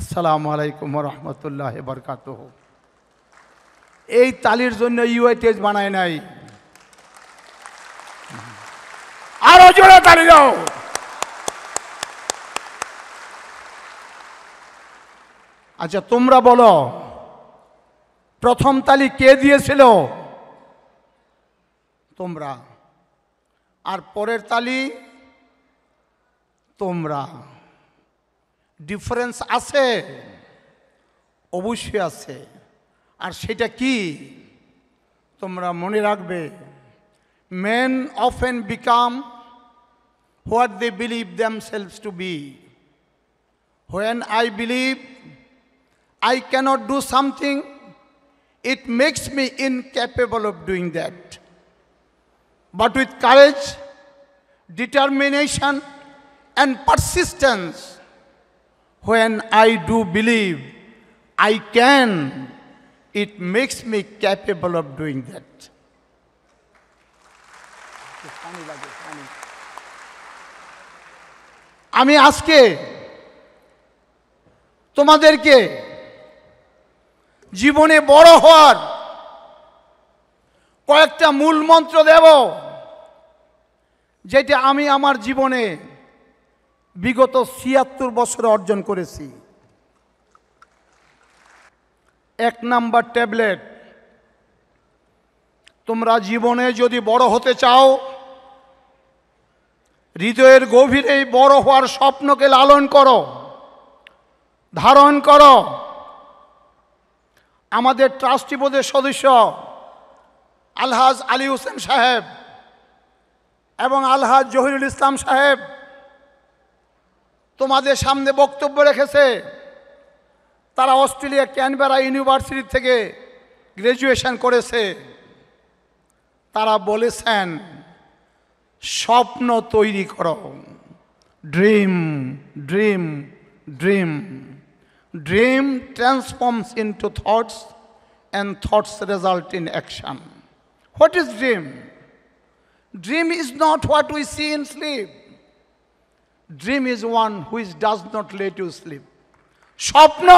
আসসালামু আলাইকুম রহমতুল্লাহ বরকাত এই তালির জন্য টেস্ট বানায় নাই আরো জোরে তালি দাও আচ্ছা তোমরা বলো প্রথম তালি কে দিয়েছিল তোমরা আর পরের তালি তোমরা ডিফারেন্স আছে অবশ্যই আছে আর সেটা কি তোমরা মনে রাখবে men often become what they believe themselves to be when I believe I can't do something it makes me incapable of doing that but with courage determination and persistence when I do believe I can, it makes me capable of doing that. আমি আজকে তোমাদেরকে জীবনে বড় হওয়ার কয়েকটা মূল মন্ত্র দেব যেটা আমি আমার জীবনে বিগত ছিয়াত্তর বছরে অর্জন করেছি এক নাম্বার ট্যাবলেট তোমরা জীবনে যদি বড় হতে চাও হৃদয়ের গভীরে বড় হওয়ার স্বপ্নকে লালন করো ধারণ করো আমাদের ট্রাস্টি বোর্ডের সদস্য আলহাজ আলী হোসেন সাহেব এবং আলহাজ জহিরুল ইসলাম সাহেব তোমাদের সামনে বক্তব্য রেখেছে তারা অস্ট্রেলিয়া ক্যানবেরা ইউনিভার্সিটি থেকে গ্রাজুয়েশন করেছে তারা বলেছেন স্বপ্ন তৈরি করো dream dream dream dream transforms into thoughts and thoughts result in action what is dream dream is not what we see in sleep dream is one which does not let you sleep স্বপ্ন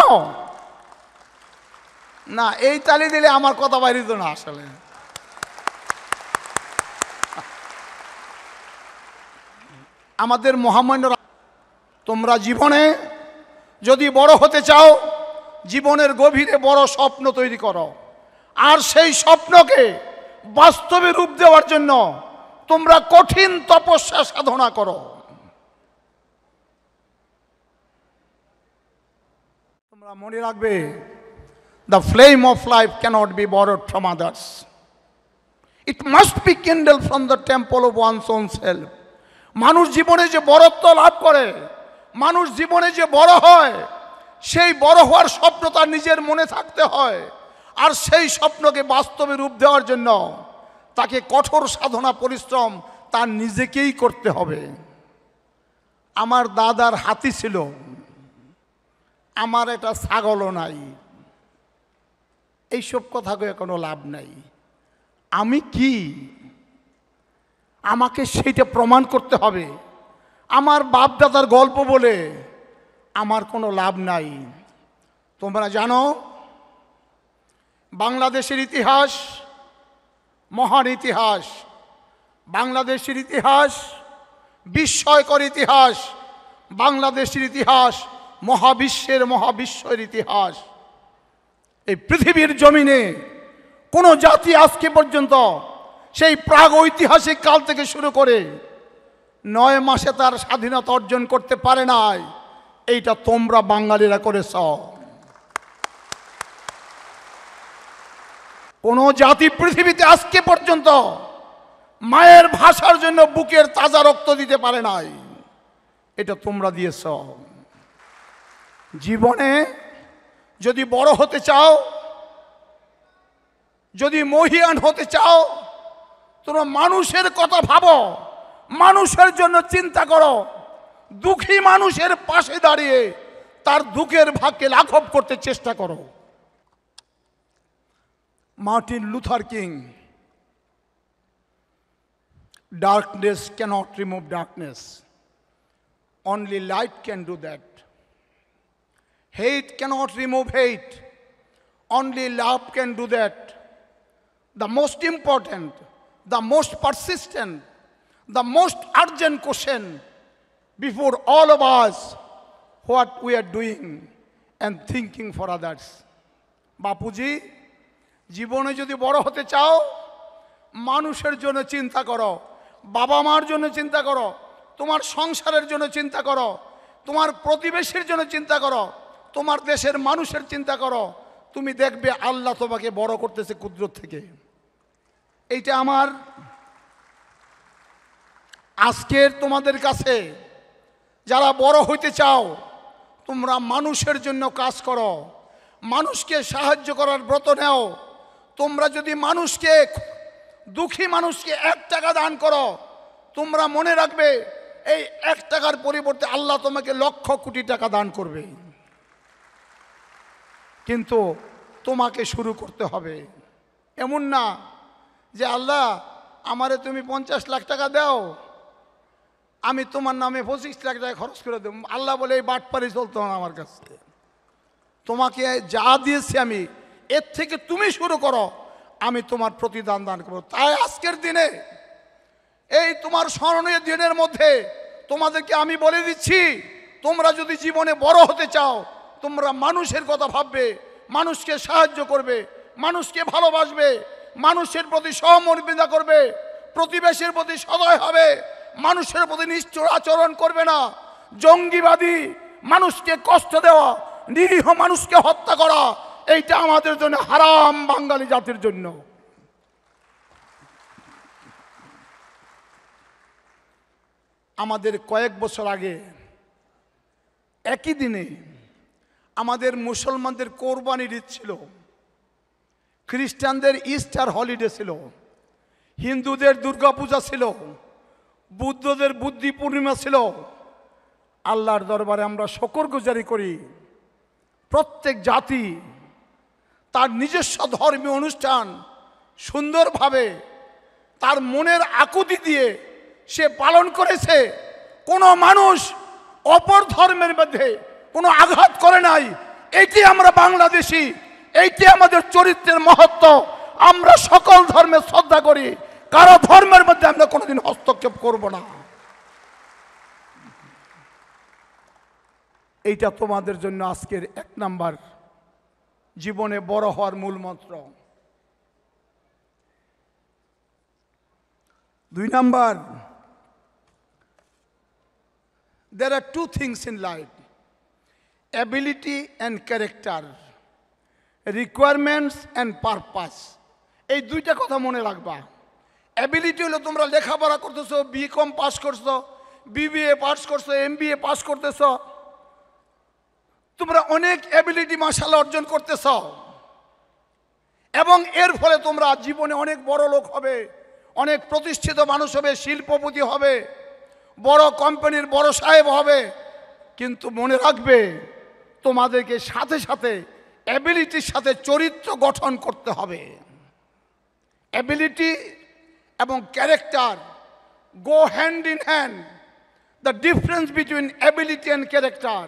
না এই তালি দিলে আমার কথা বাইরে তো না আসলে আমাদের মহামান্য তোমরা জীবনে যদি বড় হতে চাও জীবনের গভীরে বড় স্বপ্ন তৈরি করো আর সেই স্বপ্নকে বাস্তবে রূপ দেওয়ার জন্য তোমরা কঠিন তপস্যা সাধনা করো মনে রাখবে the flame of life cannot be borrowed from others it must be kindled from the temple of one's own self মানুষ জীবনে যে বরত্ব লাভ করে মানুষ জীবনে যে বড় হয় সেই বড় হওয়ার স্বপ্ন তার নিজের মনে থাকতে হয় আর সেই স্বপ্নকে বাস্তবে রূপ দেওয়ার জন্য তাকে কঠোর সাধনা পরিশ্রম তার নিজেকেই করতে হবে আমার দাদার হাতি ছিল আমার এটা ছাগলও নাই এইসব কথা গিয়ে কোনো লাভ নাই আমি কি আমাকে সেইটা প্রমাণ করতে হবে আমার বাপদাদার গল্প বলে আমার কোনো লাভ নাই তোমরা জানো বাংলাদেশের ইতিহাস মহান ইতিহাস বাংলাদেশের ইতিহাস বিস্ময়কর ইতিহাস বাংলাদেশের ইতিহাস মহাবিশ্বের মহাবিশ্বের ইতিহাস এই পৃথিবীর জমিনে কোনো জাতি আজকে পর্যন্ত সেই প্রাগ ঐতিহাসিক কাল থেকে শুরু করে নয় মাসে তার স্বাধীনতা অর্জন করতে পারে নাই এইটা তোমরা বাঙালিরা করেছ কোনো জাতি পৃথিবীতে আজকে পর্যন্ত মায়ের ভাষার জন্য বুকের তাজা রক্ত দিতে পারে নাই এটা তোমরা দিয়েছ জীবনে যদি বড় হতে চাও যদি মহিয়ান হতে চাও তোমরা মানুষের কথা ভাবো মানুষের জন্য চিন্তা করো দুঃখী মানুষের পাশে দাঁড়িয়ে তার দুঃখের ভাগকে লাঘব করতে চেষ্টা করো Martin Luther King darkness cannot remove darkness only light can do that Hate cannot remove hate. Only love can do that. The most important, the most persistent, the most urgent question before all of us what we are doing and thinking for others. Bapuji, জীবনে যদি বড় হতে চাও মানুষের জন্য চিন্তা করো বাবা মার জন্য চিন্তা করো তোমার সংসারের জন্য চিন্তা করো তোমার প্রতিবেশীর জন্য চিন্তা করো তোমার দেশের মানুষের চিন্তা করো তুমি দেখবে আল্লাহ তোমাকে বড় করতেছে কুদরত থেকে এইটা আমার আজকের তোমাদের কাছে যারা বড় হইতে চাও তোমরা মানুষের জন্য কাজ করো মানুষকে সাহায্য করার ব্রত নেও তোমরা যদি মানুষকে দুঃখী মানুষকে এক টাকা দান করো তোমরা মনে রাখবে এই এক টাকার পরিবর্তে আল্লাহ তোমাকে লক্ষ কোটি টাকা দান করবে কিন্তু তোমাকে শুরু করতে হবে এমন না যে আল্লাহ আমারে তুমি পঞ্চাশ লাখ টাকা দাও আমি তোমার নামে পঁচিশ লাখ টাকা খরচ করে দেব আল্লাহ বলে এই বাটপারি চলতো না আমার কাছে তোমাকে যা দিয়েছি আমি এর থেকে তুমি শুরু করো আমি তোমার প্রতিদান দান করবো তাই আজকের দিনে এই তোমার স্মরণীয় দিনের মধ্যে তোমাদেরকে আমি বলে দিচ্ছি তোমরা যদি জীবনে বড় হতে চাও তোমরা মানুষের কথা ভাববে মানুষকে সাহায্য করবে মানুষকে ভালোবাসবে মানুষের প্রতি সহমর্মিতা করবে প্রতিবেশীর প্রতি সদয় হবে মানুষের প্রতি নিশ্চয় আচরণ করবে না জঙ্গিবাদী মানুষকে কষ্ট দেওয়া নিরীহ মানুষকে হত্যা করা এইটা আমাদের জন্য হারাম বাঙালি জাতির জন্য আমাদের কয়েক বছর আগে একই দিনে আমাদের মুসলমানদের কোরবানি ঈদ ছিল খ্রিস্টানদের ইস্টার হলিডে ছিল হিন্দুদের দুর্গাপূজা ছিল বুদ্ধদের বুদ্ধি পূর্ণিমা ছিল আল্লাহর দরবারে আমরা শকর গুজারি করি প্রত্যেক জাতি তার নিজস্ব ধর্মীয় অনুষ্ঠান সুন্দরভাবে তার মনের আকুতি দিয়ে সে পালন করেছে কোনো মানুষ অপর ধর্মের মধ্যে কোনো আঘাত করে নাই এটি আমরা বাংলাদেশি এইটি আমাদের চরিত্রের মহত্ব আমরা সকল ধর্মে শ্রদ্ধা করি কারো ধর্মের মধ্যে আমরা কোনোদিন হস্তক্ষেপ করব না এইটা তোমাদের জন্য আজকের এক নাম্বার জীবনে বড় হওয়ার মূল মন্ত্র দুই number there are two things in life ability and character requirements and purpose এই দুইটা কথা মনে রাখবা অ্যাবিলিটি হলো তোমরা লেখাপড়া করতেছো কম পাস করছো বিবিএ পাস করছো এম বিএ পাস করতেছ তোমরা অনেক অ্যাবিলিটি মাসাল অর্জন করতেছ এবং এর ফলে তোমরা জীবনে অনেক বড় লোক হবে অনেক প্রতিষ্ঠিত মানুষ হবে শিল্পপতি হবে বড় কোম্পানির বড় সাহেব হবে কিন্তু মনে রাখবে তোমাদেরকে সাথে সাথে অ্যাবিলিটির সাথে চরিত্র গঠন করতে হবে অ্যাবিলিটি এবং character go hand in hand the difference between ability and character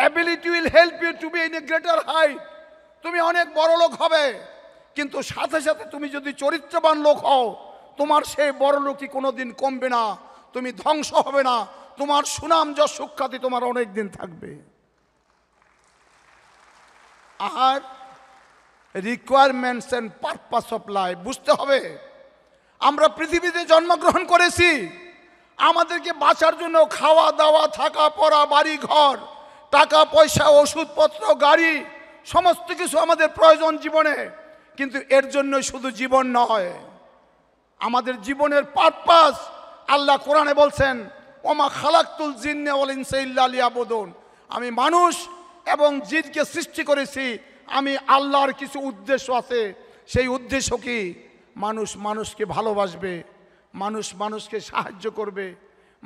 ability will help you to be in a greater height তুমি অনেক বড় লোক হবে কিন্তু সাথে সাথে তুমি যদি চরিত্রবান লোক হও তোমার সেই বড় লোকই কোনো দিন কমবে না তুমি ধ্বংস হবে না তোমার সুনাম যশ সুখ্যাতি তোমার অনেক দিন থাকবে আর requirements and purpose of life বুঝতে হবে আমরা পৃথিবীতে জন্মগ্রহণ করেছি আমাদেরকে বাঁচার জন্য খাওয়া দাওয়া থাকা পড়া বাড়ি ঘর টাকা পয়সা ওষুধপত্র গাড়ি সমস্ত কিছু আমাদের প্রয়োজন জীবনে কিন্তু এর জন্য শুধু জীবন নয় আমাদের জীবনের পারপাস আল্লাহ কোরআনে বলছেন ওমা খালাক্তুল জিন্নে বলেন সেই আলিয়া বোদন আমি মানুষ এবং জিদকে সৃষ্টি করেছি আমি আল্লাহর কিছু উদ্দেশ্য আছে সেই উদ্দেশ্য কি মানুষ মানুষকে ভালোবাসবে মানুষ মানুষকে সাহায্য করবে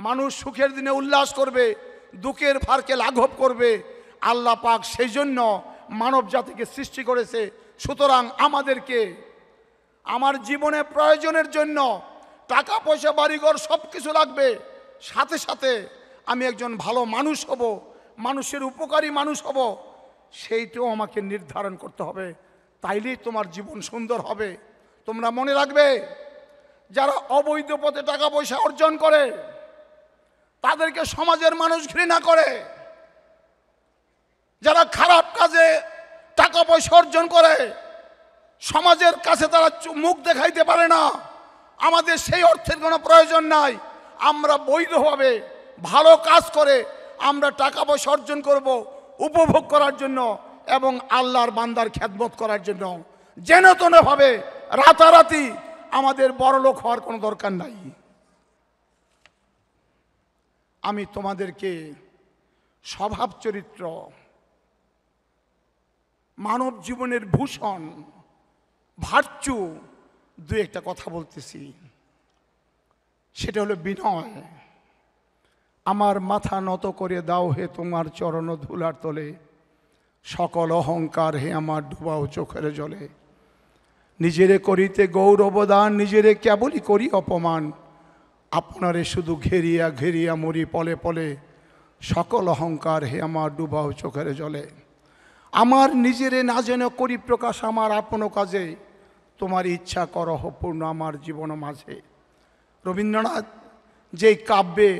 মানুষ সুখের দিনে উল্লাস করবে দুঃখের ভারকে লাঘব করবে আল্লাহ পাক সেই জন্য মানব জাতিকে সৃষ্টি করেছে সুতরাং আমাদেরকে আমার জীবনে প্রয়োজনের জন্য টাকা পয়সা বাড়িঘর সব কিছু লাগবে সাথে সাথে আমি একজন ভালো মানুষ হব মানুষের উপকারী মানুষ হব সেইটাও আমাকে নির্ধারণ করতে হবে তাইলেই তোমার জীবন সুন্দর হবে তোমরা মনে রাখবে যারা অবৈধ পথে টাকা পয়সা অর্জন করে তাদেরকে সমাজের মানুষ ঘৃণা করে যারা খারাপ কাজে টাকা পয়সা অর্জন করে সমাজের কাছে তারা মুখ দেখাইতে পারে না আমাদের সেই অর্থের কোনো প্রয়োজন নাই আমরা বৈধভাবে ভালো কাজ করে আমরা টাকা পয়সা অর্জন করব উপভোগ করার জন্য এবং আল্লাহর বান্দার খ্যাতমত করার জন্য যেন তেনভাবে রাতারাতি আমাদের বড়লোক হওয়ার কোনো দরকার নাই আমি তোমাদেরকে স্বভাব চরিত্র মানব জীবনের ভূষণ ভার্চু দু একটা কথা বলতেছি সেটা হলো বিনয় আমার মাথা নত করে দাও হে তোমার চরণ ধুলার তলে সকল অহংকার হে আমার ডুবাও চোখের জলে নিজেরে করিতে গৌরবদান নিজেরে কেবলই করি অপমান আপনারে শুধু ঘেরিয়া ঘেরিয়া মরি পলে পলে সকল অহংকার হে আমার ডুবাও চোখের জলে আমার নিজেরে না যেন করি প্রকাশ আমার আপন কাজে তোমার ইচ্ছা করহপূর্ণ আমার জীবন মাঝে রবীন্দ্রনাথ যেই কাব্যে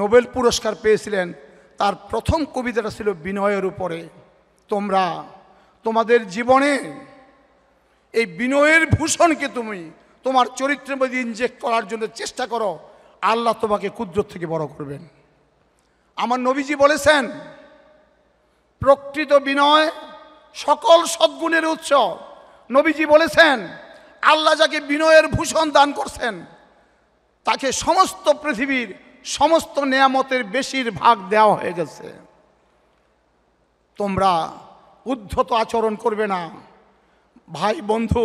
নোবেল পুরস্কার পেয়েছিলেন তার প্রথম কবিতাটা ছিল বিনয়ের উপরে তোমরা তোমাদের জীবনে এই বিনয়ের ভূষণকে তুমি তোমার চরিত্রের মধ্যে ইনজেক্ট করার জন্য চেষ্টা করো আল্লাহ তোমাকে ক্ষুদ্র থেকে বড় করবেন আমার নবীজি বলেছেন প্রকৃত বিনয় সকল সদ্গুণের উৎস নবীজি বলেছেন আল্লাহ যাকে বিনয়ের ভূষণ দান করছেন তাকে সমস্ত পৃথিবীর সমস্ত নেয়ামতের বেশিরভাগ দেওয়া হয়ে গেছে তোমরা উদ্ধত আচরণ করবে না ভাই বন্ধু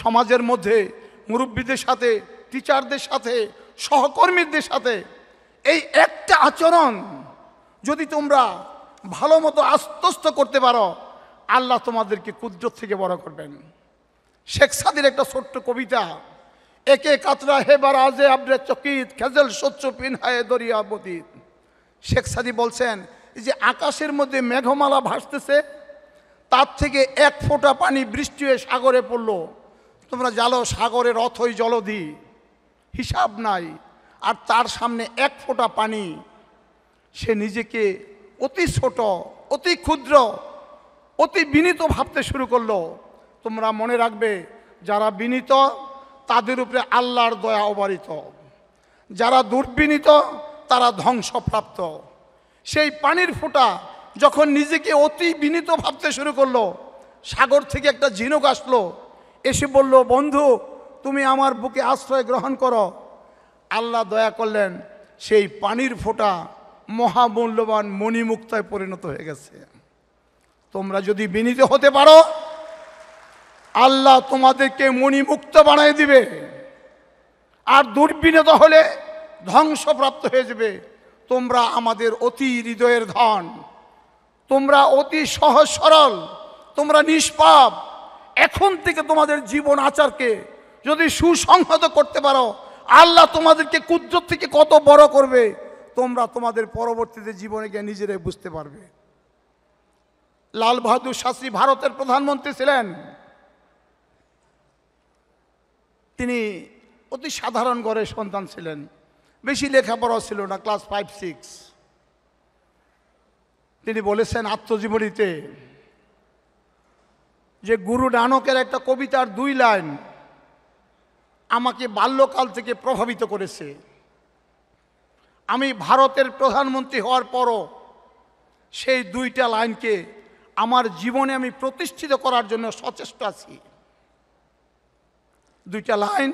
সমাজের মধ্যে মুরব্বীদের সাথে টিচারদের সাথে সহকর্মীদের সাথে এই একটা আচরণ যদি তোমরা ভালো মতো আস্তস্ত করতে পারো আল্লাহ তোমাদেরকে কুদ্রত থেকে বড় করবেন শেখ সাদির একটা ছোট্ট কবিতা একে কাতরা হেবার আজে আব্রে চকিত খেজেল স্বচ্ছ হায় দরিয়া বদিত শেখ সাদি বলছেন যে আকাশের মধ্যে মেঘমালা ভাসতেছে তার থেকে এক ফোঁটা পানি বৃষ্টি হয়ে সাগরে পড়ল তোমরা জালো সাগরে রথই জলধি হিসাব নাই আর তার সামনে এক ফোঁটা পানি সে নিজেকে অতি ছোট অতি ক্ষুদ্র অতি বিনীত ভাবতে শুরু করলো তোমরা মনে রাখবে যারা বিনীত তাদের উপরে আল্লাহর দয়া অবারিত যারা দুর্বিনীত তারা ধ্বংসপ্রাপ্ত সেই পানির ফোঁটা যখন নিজেকে অতি বিনীত ভাবতে শুরু করলো সাগর থেকে একটা ঝিনুক আসলো এসে বলল বন্ধু তুমি আমার বুকে আশ্রয় গ্রহণ করো আল্লাহ দয়া করলেন সেই পানির ফোঁটা মহামূল্যবান মণিমুক্তায় পরিণত হয়ে গেছে তোমরা যদি বিনীত হতে পারো আল্লাহ তোমাদেরকে মণিমুক্ত বানাই দিবে আর দুর্বিনত হলে ধ্বংসপ্রাপ্ত হয়ে যাবে তোমরা আমাদের অতি হৃদয়ের ধন তোমরা অতি সহজ সরল তোমরা নিষ্পাপ এখন থেকে তোমাদের জীবন আচারকে যদি সুসংহত করতে পারো আল্লাহ তোমাদেরকে কুদ্রত থেকে কত বড় করবে তোমরা তোমাদের পরবর্তীতে জীবনে গিয়ে নিজেরাই বুঝতে পারবে লাল বাহাদুর শাস্ত্রী ভারতের প্রধানমন্ত্রী ছিলেন তিনি অতি সাধারণ ঘরের সন্তান ছিলেন বেশি লেখাপড়া ছিল না ক্লাস ফাইভ সিক্স তিনি বলেছেন আত্মজীবনীতে যে গুরু নানকের একটা কবিতার দুই লাইন আমাকে বাল্যকাল থেকে প্রভাবিত করেছে আমি ভারতের প্রধানমন্ত্রী হওয়ার পরও সেই দুইটা লাইনকে আমার জীবনে আমি প্রতিষ্ঠিত করার জন্য সচেষ্ট আছি দুইটা লাইন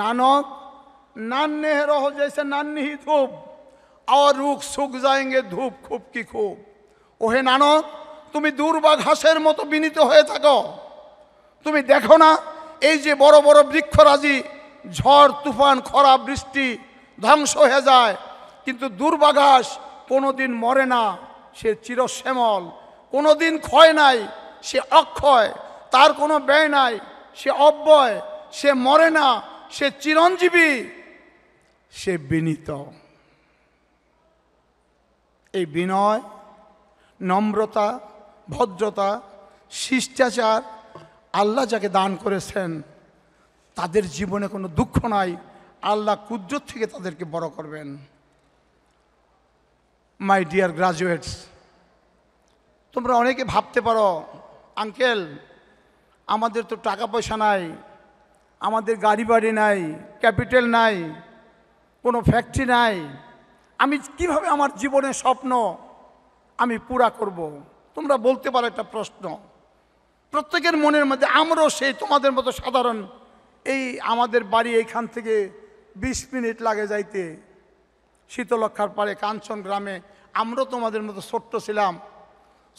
নানক নান্নে রহ যাইছে নান্নিহি ধূপ धूप রুখ সুখ যায়ঙ্গে ধূপ খুব কি খুব ওহে নানক তুমি দূর বা ঘাসের মতো বিনীত হয়ে থাকো তুমি দেখো না এই যে বড় বড় বৃক্ষরাজি ঝড় তুফান খরা বৃষ্টি ধ্বংস হয়ে যায় কিন্তু দুর্বাঘাস কোনোদিন মরে না সে চিরশ্যামল কোনোদিন ক্ষয় নাই সে অক্ষয় তার কোনো ব্যয় নাই সে অব্যয় সে মরে না সে চিরঞ্জীবী সে বিনীত এই বিনয় নম্রতা ভদ্রতা শিষ্টাচার আল্লাহ যাকে দান করেছেন তাদের জীবনে কোনো দুঃখ নাই আল্লাহ কুদ্রত থেকে তাদেরকে বড় করবেন মাই ডিয়ার গ্রাজুয়েটস তোমরা অনেকে ভাবতে পারো আঙ্কেল আমাদের তো টাকা পয়সা নাই আমাদের গাড়ি বাড়ি নাই ক্যাপিটাল নাই কোনো ফ্যাক্টরি নাই আমি কিভাবে আমার জীবনের স্বপ্ন আমি পুরা করব। তোমরা বলতে পারো একটা প্রশ্ন প্রত্যেকের মনের মধ্যে আমরাও সেই তোমাদের মতো সাধারণ এই আমাদের বাড়ি এইখান থেকে ২০ মিনিট লাগে যাইতে শীতলক্ষার পারে কাঞ্চন গ্রামে আমরাও তোমাদের মতো ছোট্ট ছিলাম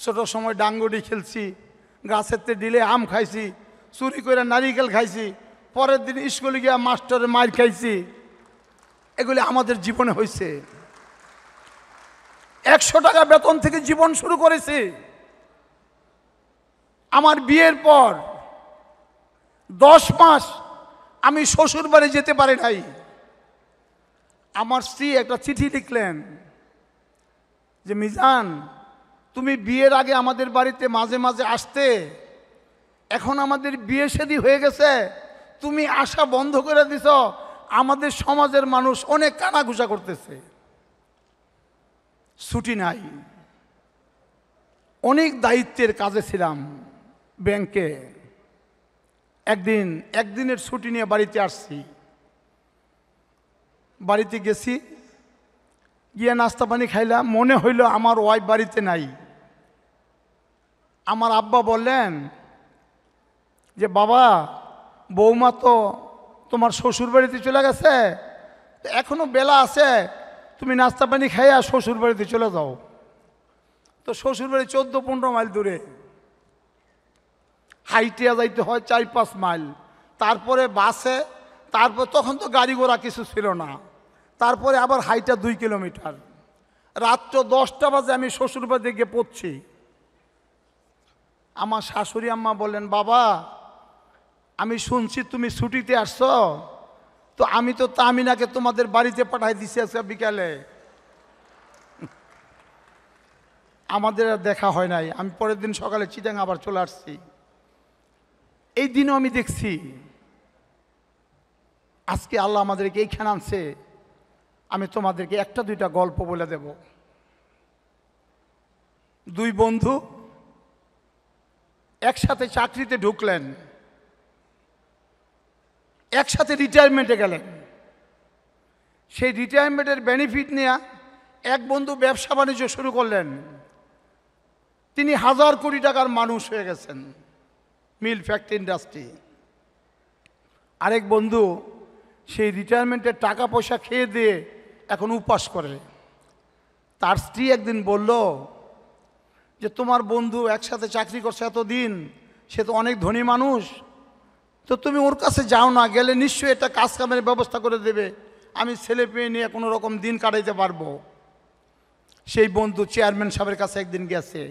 ছোট সময় ডাঙ্গুডি খেলছি গাছের তে ডিলে আম খাইছি চুরি করে নারিকেল খাইছি পরের দিন স্কুলে গিয়া মাস্টারের মার খাইছি এগুলি আমাদের জীবনে হয়েছে একশো টাকা বেতন থেকে জীবন শুরু করেছি আমার বিয়ের পর দশ মাস আমি শ্বশুর বাড়ি যেতে পারি নাই আমার স্ত্রী একটা চিঠি লিখলেন যে মিজান তুমি বিয়ের আগে আমাদের বাড়িতে মাঝে মাঝে আসতে এখন আমাদের বিয়ে সেদি হয়ে গেছে তুমি আশা বন্ধ করে দিছ আমাদের সমাজের মানুষ অনেক কানাঘুষা করতেছে ছুটি নাই অনেক দায়িত্বের কাজে ছিলাম ব্যাংকে একদিন একদিনের ছুটি নিয়ে বাড়িতে আসছি বাড়িতে গেছি গিয়ে নাস্তা পানি খাইলাম মনে হইল আমার ওয়াইফ বাড়িতে নাই আমার আব্বা বললেন যে বাবা বৌমা তো তোমার শ্বশুর বাড়িতে চলে গেছে এখনও বেলা আছে তুমি নাস্তা পানি খাইয়া শ্বশুর বাড়িতে চলে যাও তো শ্বশুর বাড়ি চোদ্দো পনেরো মাইল দূরে হাইটিয়া যাইতে হয় চার পাঁচ মাইল তারপরে বাসে তারপর তখন তো গাড়ি ঘোড়া কিছু ছিল না তারপরে আবার হাইটা দুই কিলোমিটার রাত্র দশটা বাজে আমি শ্বশুর বাড়িতে গিয়ে পড়ছি আমার শাশুড়ি আম্মা বললেন বাবা আমি শুনছি তুমি ছুটিতে আসছ তো আমি তো তামিনাকে তোমাদের বাড়িতে পাঠাই দিছি আজকে বিকালে আমাদের আর দেখা হয় নাই আমি পরের দিন সকালে চিটাং আবার চলে আসছি এই দিনও আমি দেখছি আজকে আল্লাহ আমাদেরকে এইখানে আনছে আমি তোমাদেরকে একটা দুইটা গল্প বলে দেব দুই বন্ধু একসাথে চাকরিতে ঢুকলেন একসাথে রিটায়ারমেন্টে গেলেন সেই রিটায়ারমেন্টের বেনিফিট নেয়া এক বন্ধু ব্যবসা বাণিজ্য শুরু করলেন তিনি হাজার কোটি টাকার মানুষ হয়ে গেছেন মিল ফ্যাক্টরি ইন্ডাস্ট্রি আরেক বন্ধু সেই রিটায়ারমেন্টের টাকা পয়সা খেয়ে দিয়ে এখন উপাস করে তার স্ত্রী একদিন বলল যে তোমার বন্ধু একসাথে চাকরি করছে এতদিন সে তো অনেক ধনী মানুষ তো তুমি ওর কাছে যাও না গেলে নিশ্চয়ই এটা কাজ কামের ব্যবস্থা করে দেবে আমি ছেলে পেয়ে নিয়ে কোনো রকম দিন কাটাইতে পারবো সেই বন্ধু চেয়ারম্যান সাহেবের কাছে একদিন গেছে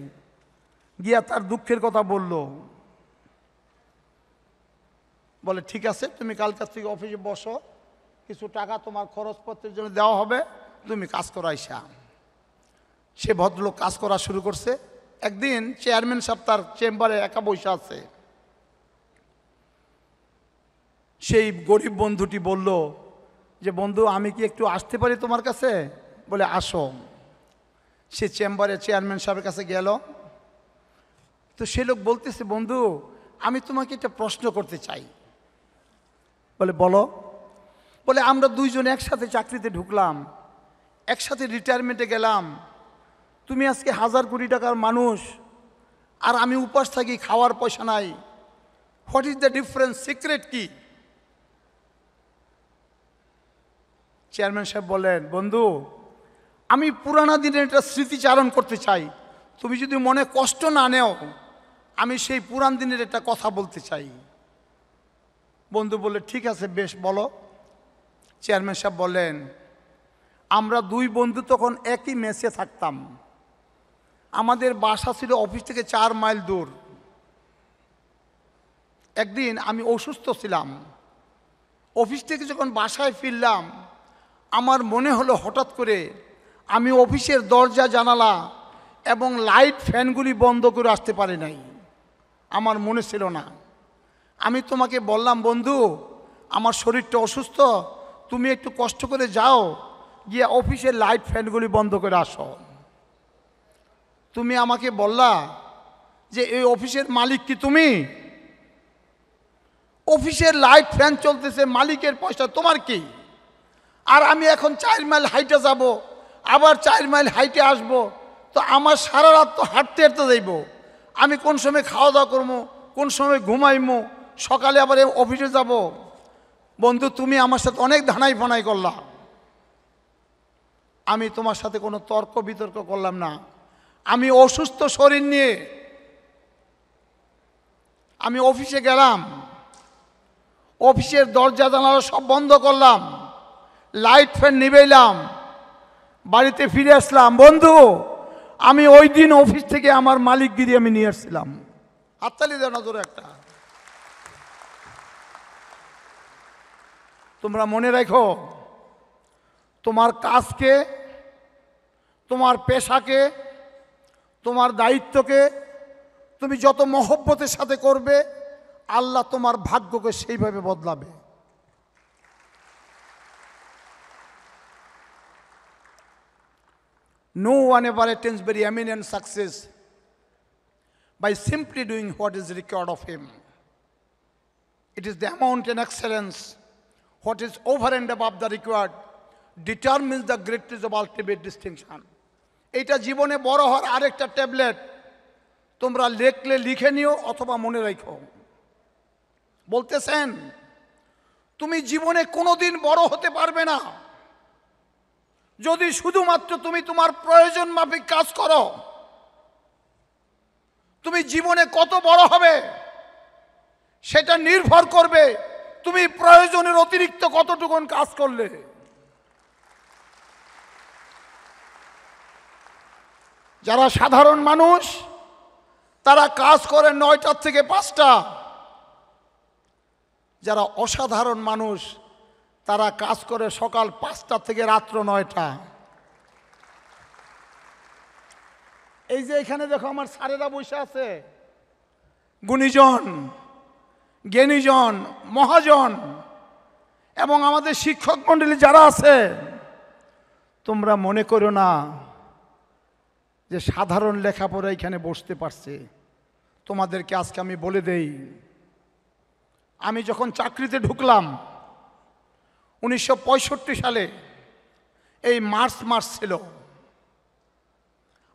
গিয়া তার দুঃখের কথা বলল বলে ঠিক আছে তুমি কাল কাছ থেকে অফিসে বসো কিছু টাকা তোমার খরচপত্রের জন্য দেওয়া হবে তুমি কাজ করো সে ভদ্রলোক কাজ করা শুরু করছে একদিন চেয়ারম্যান সাহেব তার চেম্বারে একা বসে আছে সেই গরিব বন্ধুটি বলল যে বন্ধু আমি কি একটু আসতে পারি তোমার কাছে বলে আসো সে চেম্বারে চেয়ারম্যান সাহেবের কাছে গেল তো সে লোক বলতেছে বন্ধু আমি তোমাকে একটা প্রশ্ন করতে চাই বলে বলো বলে আমরা দুইজন একসাথে চাকরিতে ঢুকলাম একসাথে রিটায়ারমেন্টে গেলাম তুমি আজকে হাজার কোটি টাকার মানুষ আর আমি উপাস থাকি খাওয়ার পয়সা নাই what is the difference secret কী চেয়ারম্যান সাহেব বলেন বন্ধু আমি পুরানা দিনের একটা স্মৃতিচারণ করতে চাই তুমি যদি মনে কষ্ট না নেও আমি সেই পুরান দিনের একটা কথা বলতে চাই বন্ধু বলে ঠিক আছে বেশ বলো চেয়ারম্যান সাহেব বলেন আমরা দুই বন্ধু তখন একই মেসে থাকতাম আমাদের বাসা ছিল অফিস থেকে চার মাইল দূর একদিন আমি অসুস্থ ছিলাম অফিস থেকে যখন বাসায় ফিরলাম আমার মনে হলো হঠাৎ করে আমি অফিসের দরজা জানালা এবং লাইট ফ্যানগুলি বন্ধ করে আসতে পারে নাই আমার মনে ছিল না আমি তোমাকে বললাম বন্ধু আমার শরীরটা অসুস্থ তুমি একটু কষ্ট করে যাও গিয়ে অফিসের লাইট ফ্যানগুলি বন্ধ করে আসো তুমি আমাকে বললা যে এই অফিসের মালিক কি তুমি অফিসের লাইট ফ্যান চলতেছে মালিকের পয়সা তোমার কি আর আমি এখন চার মাইল হাইটে যাব আবার চার মাইল হাইটে আসব তো আমার সারা রাত তো হাঁটতে হাঁটতে দেব আমি কোন সময় খাওয়া দাওয়া করবো কোন সময় ঘুমাইমো সকালে আবার অফিসে যাব বন্ধু তুমি আমার সাথে অনেক ধানাই ফোনাই করলা আমি তোমার সাথে কোনো তর্ক বিতর্ক করলাম না আমি অসুস্থ শরীর নিয়ে আমি অফিসে গেলাম অফিসের দরজা জানালা সব বন্ধ করলাম লাইট ফ্যান এলাম বাড়িতে ফিরে আসলাম বন্ধু আমি ওই দিন অফিস থেকে আমার মালিকগিরি আমি নিয়ে আসছিলাম হাততালি দেয় নজরে একটা তোমরা মনে রেখো তোমার কাজকে তোমার পেশাকে তোমার দায়িত্বকে তুমি যত মহব্বতের সাথে করবে আল্লাহ তোমার ভাগ্যকে সেইভাবে বদলাবে No one ever attains very eminent success by simply doing what is required of him. It is the amount and excellence, what is over and above the required, determines the greatness of ultimate distinction. এটা জীবনে বড় হওয়ার আরেকটা tablet তোমরা লেখলে লিখে নিও অথবা মনে রাখো বলতেছেন তুমি জীবনে কোনোদিন বড় হতে পারবে না যদি শুধুমাত্র তুমি তোমার প্রয়োজন মাফিক কাজ করো তুমি জীবনে কত বড় হবে সেটা নির্ভর করবে তুমি প্রয়োজনের অতিরিক্ত কতটুকুন কাজ করলে যারা সাধারণ মানুষ তারা কাজ করে নয়টার থেকে পাঁচটা যারা অসাধারণ মানুষ তারা কাজ করে সকাল পাঁচটা থেকে রাত্র নয়টা এই যে এখানে দেখো আমার সারেরা বসে আছে গুণীজন জ্ঞানীজন মহাজন এবং আমাদের শিক্ষক মণ্ডলী যারা আছে তোমরা মনে করো না যে সাধারণ লেখাপড়া এখানে বসতে পারছে তোমাদেরকে আজকে আমি বলে দেই আমি যখন চাকরিতে ঢুকলাম উনিশশো সালে এই মার্চ মাস ছিল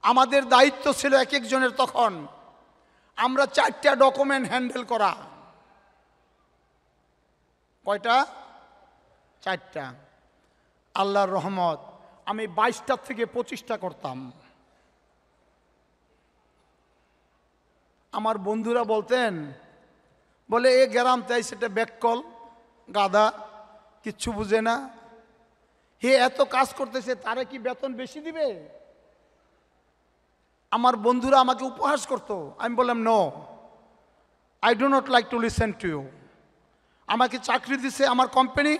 আমাদের দায়িত্ব ছিল এক একজনের তখন আমরা চারটা ডকুমেন্ট হ্যান্ডেল করা কয়টা চারটা আল্লাহর রহমত আমি বাইশটার থেকে পঁচিশটা করতাম আমার বন্ধুরা বলতেন বলে এ গ্রাম তাই সেটা ব্যাককল গাদা কিচ্ছু বুঝে না হে এত কাজ করতেছে তারে কি বেতন বেশি দিবে আমার বন্ধুরা আমাকে উপহাস করতো আমি বললাম no I do not like to listen to you আমাকে চাকরি দিছে আমার কোম্পানি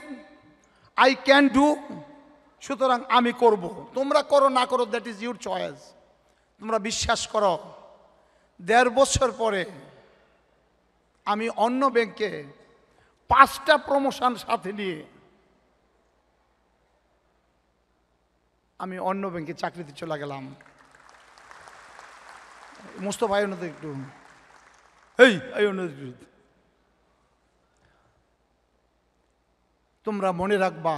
আই ক্যান ডু সুতরাং আমি করব। তোমরা করো না করো দ্যাট ইজ ইউর চয়েস তোমরা বিশ্বাস করো দেড় বছর পরে আমি অন্য ব্যাংকে পাঁচটা প্রমোশন সাথে নিয়ে আমি অন্য ব্যাংকে চাকরিতে চলে গেলাম মুস্তফাই অন্যদের একটু এই এই অন্যদের তোমরা মনে রাখবা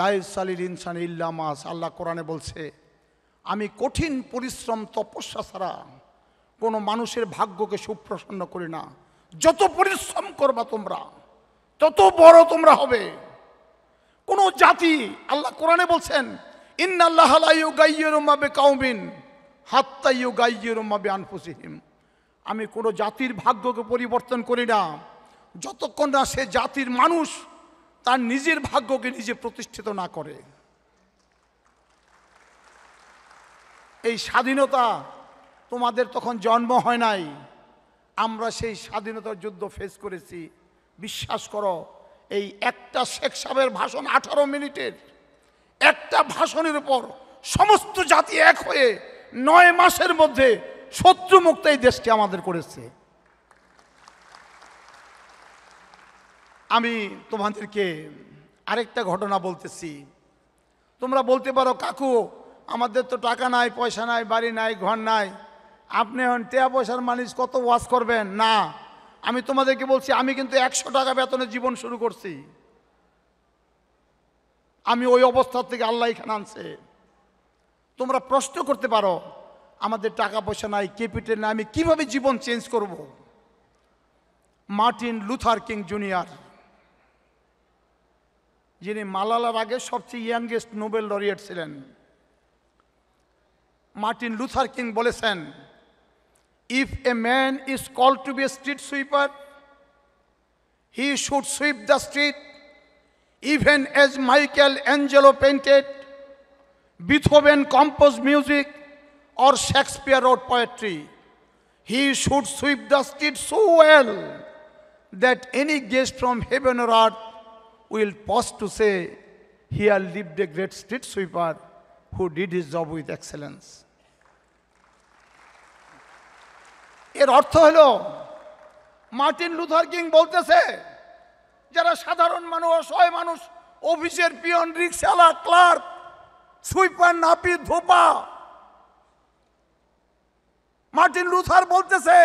লাইফ সালিল ইনসান ইল্লামাস আল্লাহ কোরআনে বলছে আমি কঠিন পরিশ্রম তপস্যা ছাড়া কোনো মানুষের ভাগ্যকে সুপ্রসন্ন করি না যত পরিশ্রম করবা তোমরা তত বড় তোমরা হবে কোনো জাতি আল্লাহ কোরআনে বলছেন আমি কোনো জাতির ভাগ্যকে পরিবর্তন করি না যতক্ষণ না সে জাতির মানুষ তার নিজের ভাগ্যকে নিজে প্রতিষ্ঠিত না করে এই স্বাধীনতা তোমাদের তখন জন্ম হয় নাই আমরা সেই স্বাধীনতার যুদ্ধ ফেস করেছি বিশ্বাস করো এই একটা শেখ সাহেবের ভাষণ আঠারো মিনিটের একটা ভাষণের উপর সমস্ত জাতি এক হয়ে নয় মাসের মধ্যে শত্রুমুক্ত এই দেশটি আমাদের করেছে আমি তোমাদেরকে আরেকটা ঘটনা বলতেছি তোমরা বলতে পারো কাকু আমাদের তো টাকা নাই পয়সা নাই বাড়ি নাই ঘর নাই আপনি হন টেয়া পয়সার মানুষ কত ওয়াজ করবেন না আমি তোমাদেরকে বলছি আমি কিন্তু একশো টাকা বেতনে জীবন শুরু করছি আমি ওই অবস্থার থেকে আল্লাহ এখানে আনছে তোমরা প্রশ্ন করতে পারো আমাদের টাকা পয়সা নাই ক্যাপিটাল নাই আমি কিভাবে জীবন চেঞ্জ করব। মার্টিন লুথার কিং জুনিয়র যিনি মালালার আগে সবচেয়ে ইয়াংগেস্ট নোবেল লরিয়েট ছিলেন মার্টিন লুথার কিং বলেছেন if a man is called to be a street sweeper, he should sweep the street, even as Michelangelo painted, Beethoven composed music, or Shakespeare wrote poetry. He should sweep the street so well that any guest from heaven or earth will pause to say, Here lived a great street sweeper who did his job with excellence. এর অর্থ হল Martin Luther king বলতেছে যারা সাধারণ মানুষ অসহায় মানুষ অফিসের পিয়ন রিক্সালা ক্লার্ক সুইপার নাপি ধোপা মার্টিন লুথার বলতেছে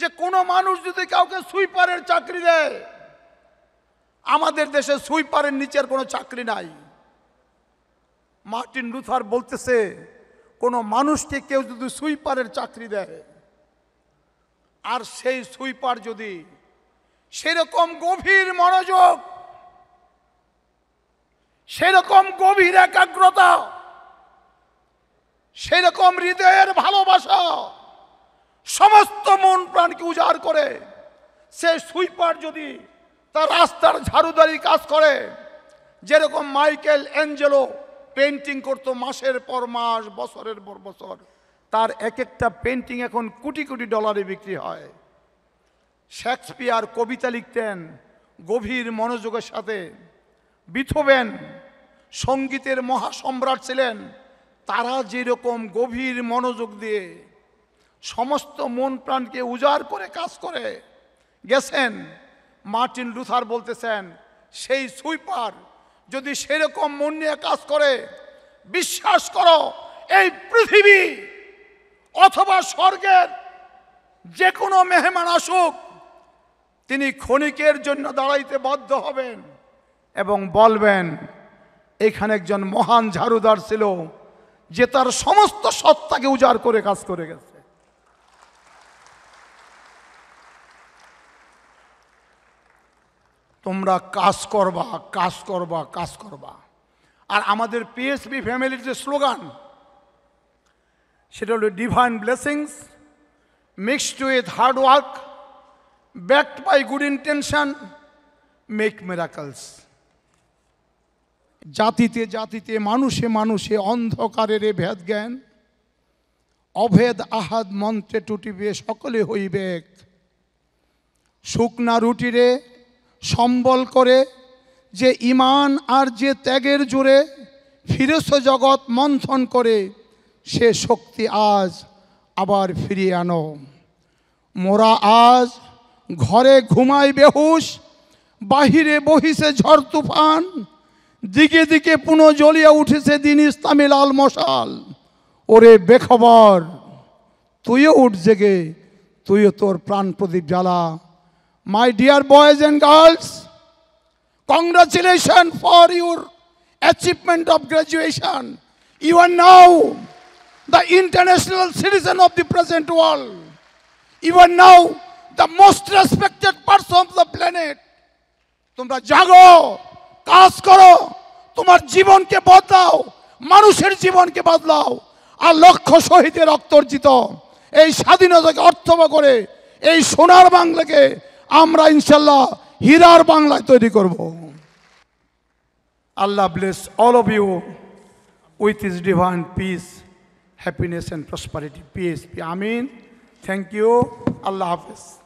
যে কোনো মানুষ যদি কাউকে সুইপারের চাকরি দেয় আমাদের দেশে সুইপারের নিচের কোনো চাকরি নাই মার্টিন লুথার বলতেছে কোনো মানুষকে কেউ যদি সুইপারের চাকরি দেয় আর সেই সুইপার যদি সেরকম গভীর মনোযোগ সেরকম গভীর একাগ্রতা সেরকম হৃদয়ের ভালোবাসা সমস্ত মন প্রাণকে উজাড় করে সে সুইপার যদি তার রাস্তার ঝাড়ুদারি কাজ করে যেরকম মাইকেল অ্যাঞ্জেলো পেন্টিং করতো মাসের পর মাস বছরের পর বছর তার এক একটা পেন্টিং এখন কোটি কোটি ডলারে বিক্রি হয় শেক্সপিয়ার কবিতা লিখতেন গভীর মনোযোগের সাথে বিথোবেন সঙ্গীতের মহাসম্রাট ছিলেন তারা যেরকম গভীর মনোযোগ দিয়ে সমস্ত মন প্রাণকে উজাড় করে কাজ করে গেছেন মার্টিন লুথার বলতেছেন সেই সুইপার যদি সেরকম মন নিয়ে কাজ করে বিশ্বাস করো এই পৃথিবী অথবা স্বর্গের যে কোনো মেহমান আসুক তিনি ক্ষণিকের জন্য দাঁড়াইতে বাধ্য হবেন এবং বলবেন এখানে একজন মহান ঝাড়ুদার ছিল যে তার সমস্ত সত্তাকে উজাড় করে কাজ করে গেছে তোমরা কাজ করবা কাজ করবা কাজ করবা আর আমাদের পিএসবি ফ্যামিলির যে স্লোগান সেটা হলো divine blessings mixed with hard work backed by good intention make miracles জাতিতে জাতিতে মানুষে মানুষে অন্ধকারের এ ভেদ জ্ঞান অভেদ আহাদ মন্ত্রে টুটিবে সকলে হইবে শুকনা রুটিরে সম্বল করে যে ইমান আর যে ত্যাগের জোরে ফিরেছ জগৎ মন্থন করে সে শক্তি আজ আবার ফিরিয়ে আনো মোরা আজ ঘরে ঘুমাই বেহুশ বাহিরে বহিছে ঝড় তুফান দিকে দিকে পুনঃ জ্বলিয়া উঠেছে দিন ইসলামী লাল মশাল ওরে বেখবর তুইও উঠ জেগে তুইও তোর প্রাণ প্রদীপ জ্বালা my dear boys and girls congratulation for your achievement of graduation you are now the international citizen of the present world. Even now, the most respected person of the planet. তোমরা জাগো কাজ করো তোমার জীবনকে বদলাও মানুষের জীবনকে বদলাও আর লক্ষ শহীদের অর্জিত এই স্বাধীনতাকে অর্থব করে এই সোনার বাংলাকে আমরা ইনশাল্লাহ হীরার বাংলায় তৈরি করব Allah bless all of you with his divine peace happiness and prosperity. peace. be. Amin. Thank you. Allah Hafiz.